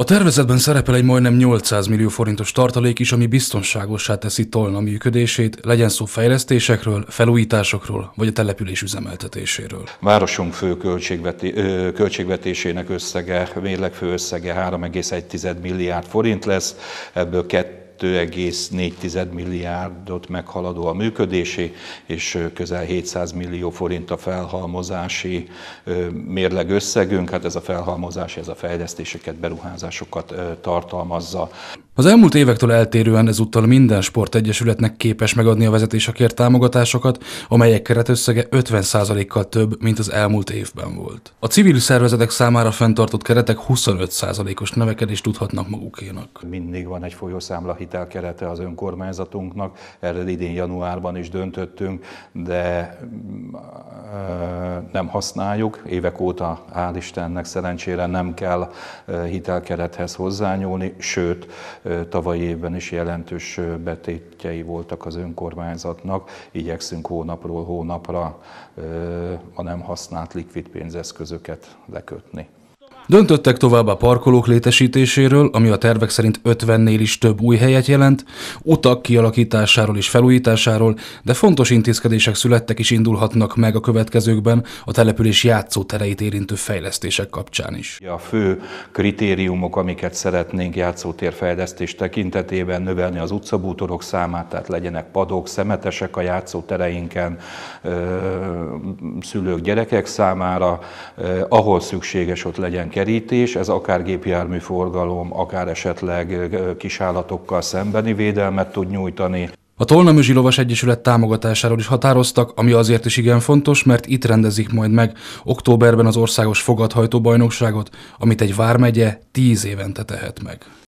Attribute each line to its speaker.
Speaker 1: A tervezetben szerepel egy majdnem 800 millió forintos tartalék is, ami biztonságosá teszi Tolna működését, legyen szó fejlesztésekről, felújításokról vagy a település üzemeltetéséről.
Speaker 2: Városunk fő költségveti, ö, költségvetésének összege, mérleg fő összege 3,1 milliárd forint lesz, ebből 2 2,4 milliárdot meghaladó a működési, és közel 700 millió forint a felhalmozási mérleg összegünk. Hát ez a felhalmozás, ez a fejlesztéseket, beruházásokat tartalmazza.
Speaker 1: Az elmúlt évektől eltérően ezúttal minden sportegyesületnek képes megadni a vezetésekért támogatásokat, amelyek keretösszege 50%-kal több, mint az elmúlt évben volt. A civil szervezetek számára fenntartott keretek 25%-os növekedést tudhatnak magukénak.
Speaker 2: Mindig van egy folyószámla hitelkerete az önkormányzatunknak, erről idén januárban is döntöttünk, de nem használjuk. Évek óta, hál' Istennek szerencsére nem kell hitelkerethez hozzányúlni, sőt, tavalyi évben is jelentős betétjei voltak az önkormányzatnak. Igyekszünk hónapról hónapra a nem használt likvid pénzeszközöket lekötni.
Speaker 1: Döntöttek tovább a parkolók létesítéséről, ami a tervek szerint 50-nél is több új helyet jelent, utak kialakításáról és felújításáról, de fontos intézkedések születtek és indulhatnak meg a következőkben a település játszótereit érintő fejlesztések kapcsán is.
Speaker 2: A fő kritériumok, amiket szeretnénk játszótérfejlesztés tekintetében növelni az utcabútorok számát, tehát legyenek padok, szemetesek a játszótereinken, szülők, gyerekek számára, eh, ahol szükséges, ott legyen kerítés, ez akár gépjármű forgalom, akár esetleg eh, kisállatokkal szembeni védelmet tud nyújtani. A
Speaker 1: Tolnamözsi Lovas Egyesület támogatásáról is határoztak, ami azért is igen fontos, mert itt rendezik majd meg októberben az országos fogadhajtó bajnokságot, amit egy vármegye tíz évente tehet meg.